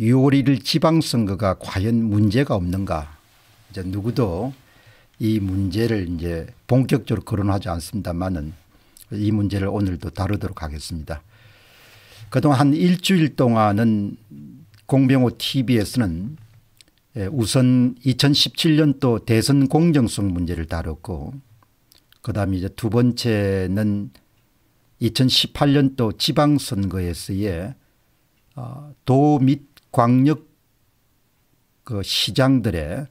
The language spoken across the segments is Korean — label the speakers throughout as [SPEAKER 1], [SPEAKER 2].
[SPEAKER 1] 6월 1일 지방선거가 과연 문제가 없는가 이제 누구도 이 문제를 이제 본격적으로 거론하지 않습니다만은 이 문제를 오늘도 다루도록 하겠습니다. 그동안 한 일주일 동안은 공병호 TV에서는 예, 우선 2017년도 대선 공정성 문제를 다뤘고 그다음 이제 두 번째는 2018년도 지방선거에서의 어, 도및 광역 그 시장들의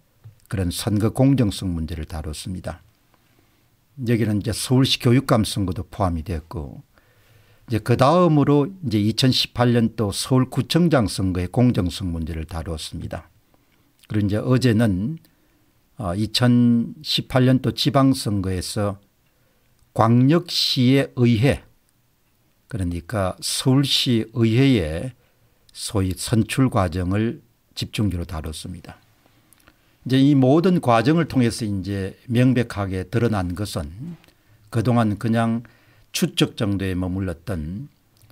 [SPEAKER 1] 그런 선거 공정성 문제를 다뤘습니다. 여기는 이제 서울시 교육감 선거도 포함이 됐고 이제 그 다음으로 이제 2018년도 서울구청장 선거의 공정성 문제를 다뤘습니다. 그리고 이제 어제는 2018년도 어, 지방선거에서 광역시의 의회 그러니까 서울시 의회의 소위 선출 과정을 집중적으로 다뤘습니다. 이제 이 모든 과정을 통해서 이제 명백하게 드러난 것은 그동안 그냥 추측 정도에 머물렀던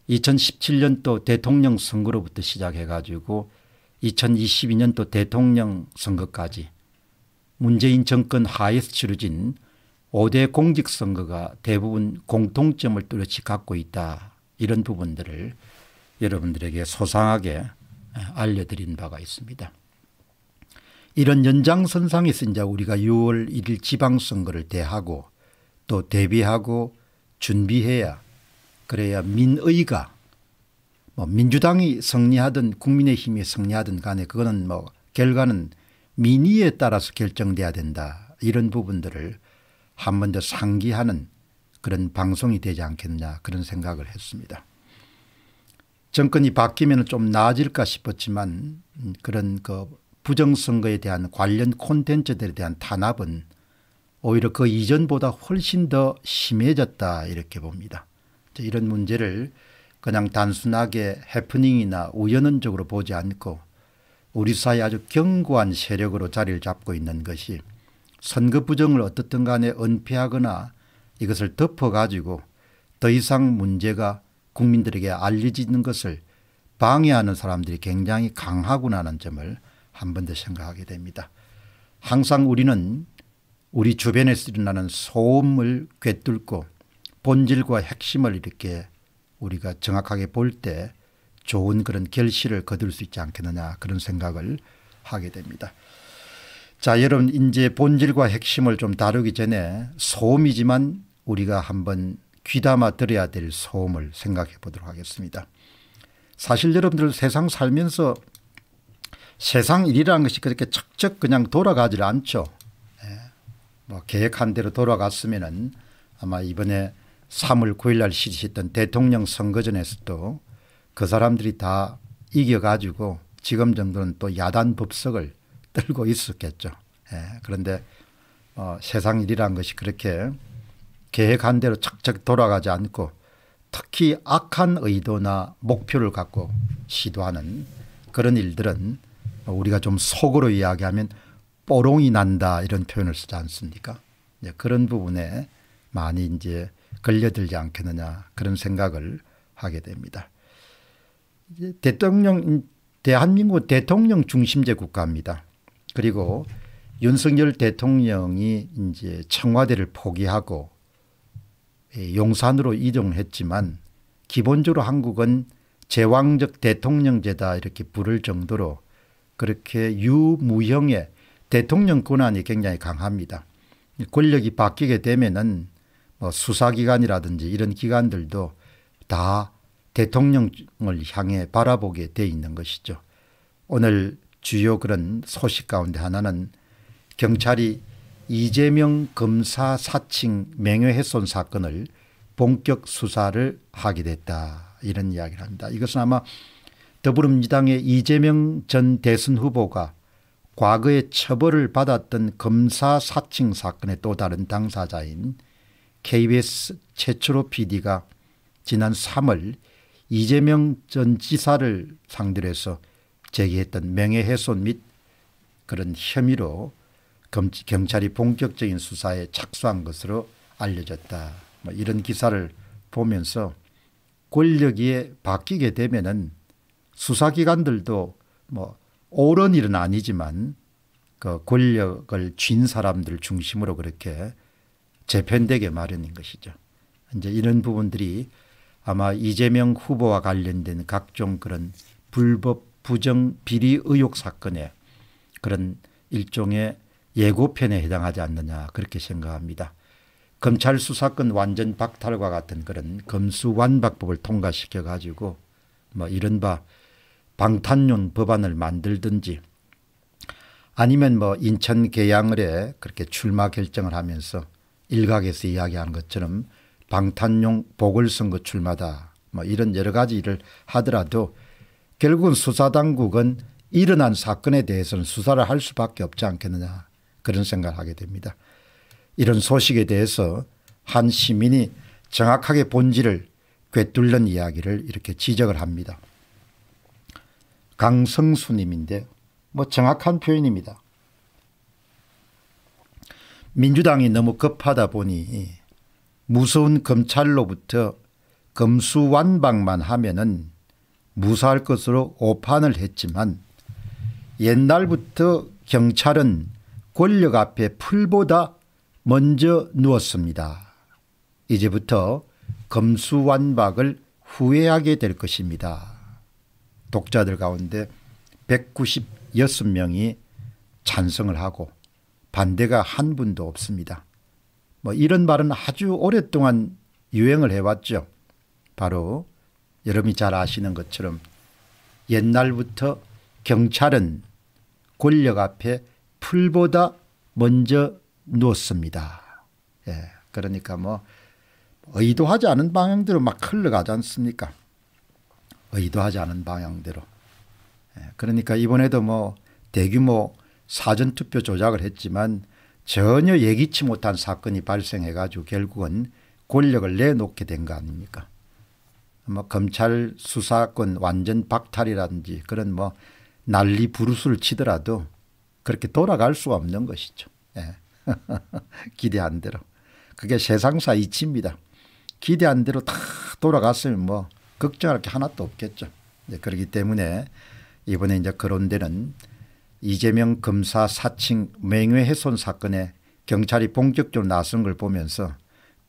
[SPEAKER 1] 2017년도 대통령 선거로부터 시작해 가지고 2022년도 대통령 선거까지 문재인 정권 하에서 치러진 5대 공직선거가 대부분 공통점을 뚜렷이 갖고 있다 이런 부분들을 여러분들에게 소상하게 알려드린 바가 있습니다. 이런 연장선상에서 이제 우리가 6월 1일 지방선거를 대하고 또 대비하고 준비해야 그래야 민의가 뭐 민주당이 승리하든 국민의힘이 승리하든 간에 그거는 뭐 결과는 민의에 따라서 결정돼야 된다 이런 부분들을 한 번 더 상기하는 그런 방송이 되지 않겠냐 그런 생각을 했습니다. 정권이 바뀌면 좀 나아질까 싶었지만 그런 그 부정선거에 대한 관련 콘텐츠들에 대한 탄압은 오히려 그 이전보다 훨씬 더 심해졌다 이렇게 봅니다. 이런 문제를 그냥 단순하게 해프닝이나 우연은적으로 보지 않고 우리 사회 아주 견고한 세력으로 자리를 잡고 있는 것이 선거 부정을 어떻든 간에 은폐하거나 이것을 덮어가지고 더 이상 문제가 국민들에게 알려지는 것을 방해하는 사람들이 굉장히 강하구나는 점을 한 번 더 생각하게 됩니다. 항상 우리는 우리 주변에서 일어나는 소음을 꿰뚫고 본질과 핵심을 이렇게 우리가 정확하게 볼 때 좋은 그런 결실을 거둘 수 있지 않겠느냐 그런 생각을 하게 됩니다. 자 여러분 이제 본질과 핵심을 좀 다루기 전에 소음이지만 우리가 한번 귀담아 들어야 될 소음을 생각해 보도록 하겠습니다. 사실 여러분들 세상 살면서 세상 일이라는 것이 그렇게 척척 그냥 돌아가질 않죠. 예. 뭐 계획한 대로 돌아갔으면은 아마 이번에 3월 9일 날 실시했던 대통령 선거전에서도 그 사람들이 다 이겨가지고 지금 정도는 또 야단 법석을 들고 있었겠죠. 예. 그런데 어, 세상 일이란 것이 그렇게 계획한 대로 척척 돌아가지 않고 특히 악한 의도나 목표를 갖고 시도하는 그런 일들은 우리가 좀 속으로 이야기하면 뽀롱이 난다 이런 표현을 쓰지 않습니까? 그런 부분에 많이 이제 걸려들지 않겠느냐 그런 생각을 하게 됩니다. 대통령 대한민국 대통령 중심제 국가입니다. 그리고 윤석열 대통령이 이제 청와대를 포기하고 예, 용산으로 이동했지만 기본적으로 한국은 제왕적 대통령제다 이렇게 부를 정도로 그렇게 유무형의 대통령 권한이 굉장히 강합니다. 권력이 바뀌게 되면은 뭐 수사기관이라든지 이런 기관들도 다 대통령을 향해 바라보게 돼 있는 것이죠. 오늘 주요 그런 소식 가운데 하나는 경찰이 이재명 검사 사칭 맹회훼손 사건을 본격 수사를 하게 됐다. 이런 이야기를 합니다. 이것은 아마 더불어민주당의 이재명 전 대선 후보가 과거에 처벌을 받았던 검사 사칭 사건의 또 다른 당사자인 KBS 최초로 PD가 지난 3월 이재명 전 지사를 상대로 해서 제기했던 명예훼손 및 그런 혐의로 경찰이 본격적인 수사에 착수한 것으로 알려졌다. 뭐 이런 기사를 보면서 권력이 바뀌게 되면은 수사기관들도 뭐 옳은 일은 아니지만 그 권력을 쥔 사람들 중심으로 그렇게 재편되게 마련인 것이죠. 이제 이런 부분들이 아마 이재명 후보와 관련된 각종 그런 불법 부정 비리 의혹 사건에 그런 일종의 예고편에 해당하지 않느냐 그렇게 생각합니다. 검찰 수사권 완전 박탈과 같은 그런 검수완박법을 통과시켜 가지고 뭐 이른바 방탄용 법안을 만들든지 아니면 뭐 인천 계양을에 그렇게 출마 결정을 하면서 일각에서 이야기한 것처럼 방탄용 보궐선거 출마다 뭐 이런 여러 가지 일을 하더라도 결국은 수사당국은 일어난 사건에 대해서는 수사를 할 수밖에 없지 않겠느냐 그런 생각을 하게 됩니다. 이런 소식에 대해서 한 시민이 정확하게 본질을 꿰뚫는 이야기를 이렇게 지적을 합니다. 강성수님인데 뭐 정확한 표현입니다. 민주당이 너무 급하다 보니 무서운 검찰로부터 검수완박만 하면은 무사할 것으로 오판을 했지만 옛날부터 경찰은 권력 앞에 풀보다 먼저 누웠습니다. 이제부터 검수완박을 후회하게 될 것입니다. 독자들 가운데 196명이 찬성을 하고 반대가 한 분도 없습니다. 뭐 이런 말은 아주 오랫동안 유행을 해왔죠. 바로 여러분이 잘 아시는 것처럼 옛날부터 경찰은 권력 앞에 풀보다 먼저 누웠습니다. 예, 그러니까 뭐 의도하지 않은 방향대로 막 흘러가지 않습니까? 의도하지 않은 방향대로. 예, 그러니까 이번에도 뭐 대규모 사전투표 조작을 했지만 전혀 예기치 못한 사건이 발생해 가지고 결국은 권력을 내놓게 된 거 아닙니까? 뭐 검찰 수사권 완전 박탈이라든지 그런 뭐 난리 부르스를 치더라도 그렇게 돌아갈 수가 없는 것이죠. 예. 기대한 대로. 그게 세상사 이치입니다. 기대한 대로 다 돌아갔으면 뭐 걱정할 게 하나도 없겠죠. 네, 그렇기 때문에 이번에 이제 거론되는 이재명 검사 사칭 맹위훼손 사건에 경찰이 본격적으로 나선 걸 보면서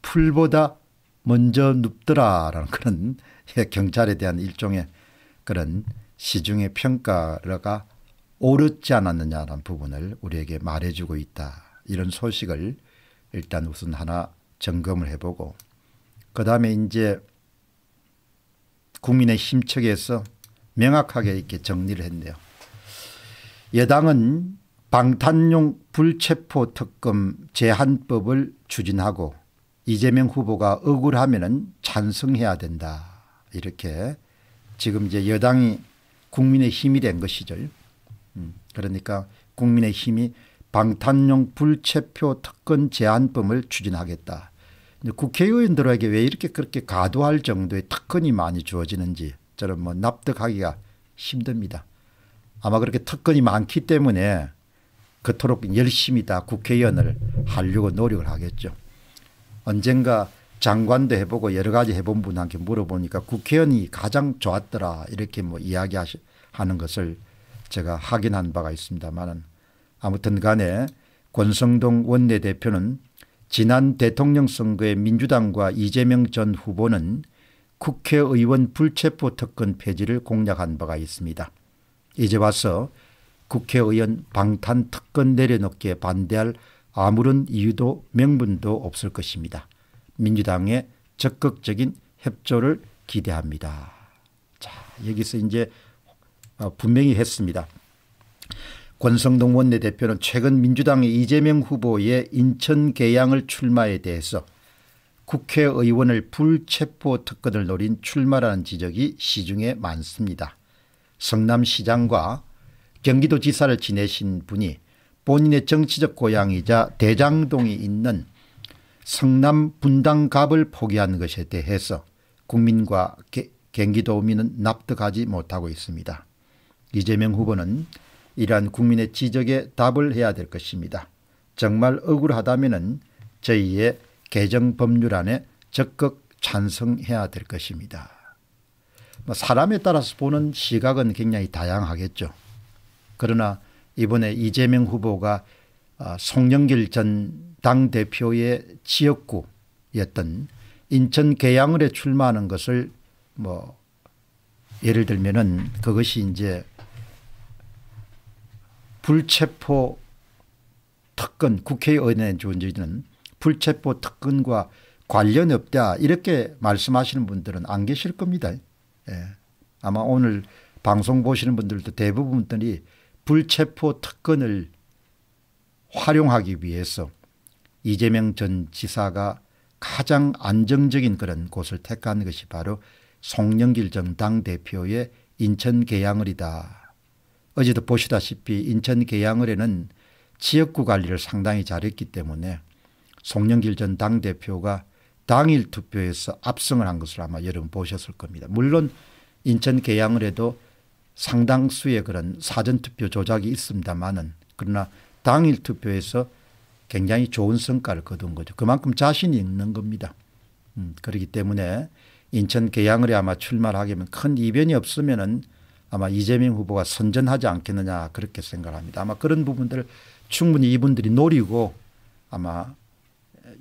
[SPEAKER 1] 풀보다 먼저 눕더라라는 그런 예, 경찰에 대한 일종의 그런 시중의 평가가 오르지 않았느냐라는 부분을 우리에게 말해주고 있다. 이런 소식을 일단 우선 하나 점검을 해보고 그 다음에 이제 국민의힘 측에서 명확하게 이렇게 정리를 했네요. 여당은 방탄용 불체포 특검 제한법을 추진하고 이재명 후보가 억울하면 찬성해야 된다. 이렇게 지금 이제 여당이 국민의 힘이 된 것이죠. 그러니까 국민의힘이 방탄용 불체표 특권 제한법을 추진하겠다. 국회의원들에게 왜 이렇게 그렇게 과도할 정도의 특권이 많이 주어지는지 저는 뭐 납득하기가 힘듭니다. 아마 그렇게 특권이 많기 때문에 그토록 열심히 다 국회의원을 하려고 노력을 하겠죠. 언젠가 장관도 해보고 여러 가지 해본 분한테 물어보니까 국회의원이 가장 좋았더라 이렇게 뭐 이야기하는 것을 제가 확인한 바가 있습니다만은 아무튼 간에 권성동 원내대표는 지난 대통령 선거에 민주당과 이재명 전 후보는 국회의원 불체포 특권 폐지를 공략한 바가 있습니다. 이제 와서 국회의원 방탄 특권 내려놓기에 반대할 아무런 이유도 명분도 없을 것입니다. 민주당의 적극적인 협조를 기대합니다. 자, 여기서 이제 어, 분명히 했습니다. 권성동 원내대표는 최근 민주당의 이재명 후보의 인천 개양을 출마에 대해서 국회의원을 불체포 특권을 노린 출마라는 지적이 시중에 많습니다. 성남시장과 경기도지사를 지내신 분이 본인의 정치적 고향이자 대장동이 있는 성남 분당갑을 포기한 것에 대해서 국민과 게, 경기도민은 납득하지 못하고 있습니다. 이재명 후보는 이러한 국민의 지적에 답을 해야 될 것입니다. 정말 억울하다면 저희의 개정 법률안에 적극 찬성해야 될 것입니다. 뭐 사람에 따라서 보는 시각은 굉장히 다양하겠죠. 그러나 이번에 이재명 후보가 아, 송영길 전 당대표의 지역구였던 인천 계양을에 출마하는 것을 뭐 예를 들면은 그것이 이제 불체포 특근 국회의원의 존재는 불체포 특근과 관련이 없다 이렇게 말씀하시는 분들은 안 계실 겁니다. 예. 아마 오늘 방송 보시는 분들도 대부분들이 불체포 특권을 활용하기 위해서 이재명 전 지사가 가장 안정적인 그런 곳을 택한 것이 바로 송영길 전 당대표의 인천 개항을이다. 어제도 보시다시피 인천 계양을에는 지역구 관리를 상당히 잘했기 때문에 송영길 전 당대표가 당일 투표에서 압승을 한 것을 아마 여러분 보셨을 겁니다. 물론 인천 계양을에도 상당수의 그런 사전투표 조작이 있습니다만은 그러나 당일 투표에서 굉장히 좋은 성과를 거둔 거죠. 그만큼 자신이 있는 겁니다. 음, 그렇기 때문에 인천 계양을에 아마 출마를 하게 되면 큰 이변이 없으면은 아마 이재명 후보가 선전하지 않겠느냐 그렇게 생각합니다. 아마 그런 부분들 충분히 이분들이 노리고 아마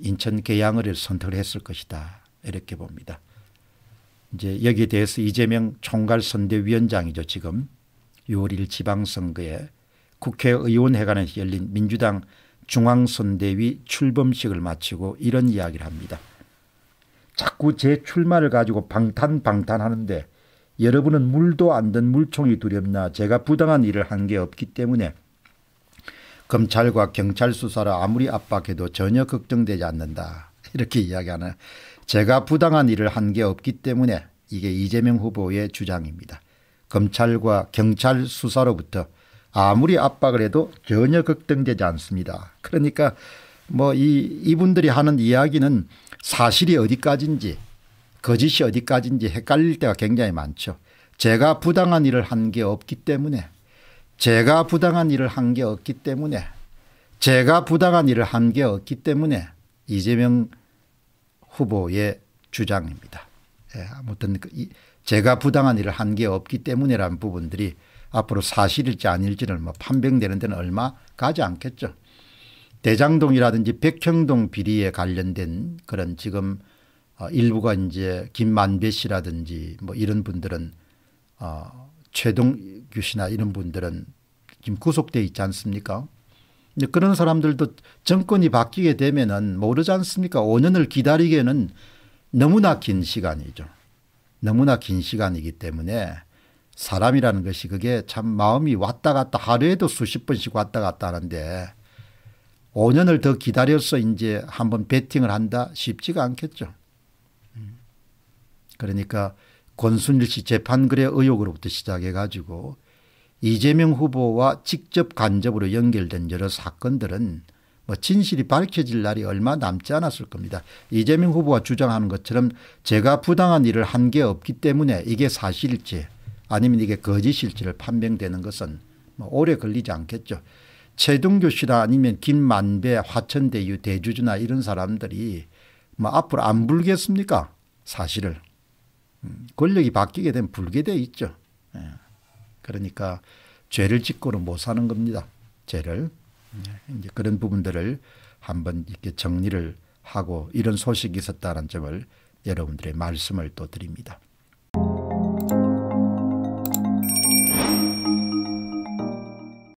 [SPEAKER 1] 인천 계양을 선택을 했을 것이다 이렇게 봅니다. 이제 여기에 대해서 이재명 총괄선대위원장이죠 지금 6월 1일 지방선거에 국회의원회관에서 열린 민주당 중앙선대위 출범식을 마치고 이런 이야기를 합니다. 자꾸 제 출마를 가지고 방탄방탄하는데 여러분은 물도 안 든 물총이 두렵나 제가 부당한 일을 한 게 없기 때문에 검찰과 경찰 수사를 아무리 압박해도 전혀 걱정되지 않는다. 이렇게 이야기하는 제가 부당한 일을 한 게 없기 때문에 이게 이재명 후보의 주장입니다. 검찰과 경찰 수사로부터 아무리 압박을 해도 전혀 걱정되지 않습니다. 그러니까 뭐 이 이분들이 하는 이야기는 사실이 어디까지인지 거짓이 어디까지인지 헷갈릴 때가 굉장히 많죠. 제가 부당한 일을 한 게 없기 때문에 제가 부당한 일을 한 게 없기 때문에 제가 부당한 일을 한 게 없기 때문에 이재명 후보의 주장입니다. 예, 아무튼 그 제가 부당한 일을 한 게 없기 때문이라는 부분들이 앞으로 사실일지 아닐지를 뭐 판명되는 데는 얼마 가지 않겠죠. 대장동이라든지 백형동 비리에 관련된 그런 지금 어, 일부가 이제 김만배 씨라든지 뭐 이런 분들은 어, 최동규 씨나 이런 분들은 지금 구속돼 있지 않습니까? 그런 사람들도 정권이 바뀌게 되면은 모르지 않습니까? 5년을 기다리기에는 너무나 긴 시간이죠. 너무나 긴 시간이기 때문에 사람이라는 것이 그게 참 마음이 왔다 갔다 하루에도 수십 번씩 왔다 갔다 하는데 5년을 더 기다려서 이제 한번 베팅을 한다 쉽지가 않겠죠. 그러니까 권순일 씨 재판글의 의혹으로부터 시작해 가지고 이재명 후보와 직접 간접으로 연결된 여러 사건들은 뭐 진실이 밝혀질 날이 얼마 남지 않았을 겁니다. 이재명 후보가 주장하는 것처럼 제가 부당한 일을 한 게 없기 때문에 이게 사실일지 아니면 이게 거짓일지를 판명되는 것은 뭐 오래 걸리지 않겠죠. 최동교 씨나 아니면 김만배 화천대유 대주주나 이런 사람들이 뭐 앞으로 안 불겠습니까 사실을 권력이 바뀌게 되면 불게돼 있죠. 예. 그러니까 죄를 짓고는 못 사는 겁니다. 죄를. 예. 이제 그런 부분들을 한번 이렇게 정리를 하고 이런 소식이 있었다는 점을 여러분들의 말씀을 또 드립니다.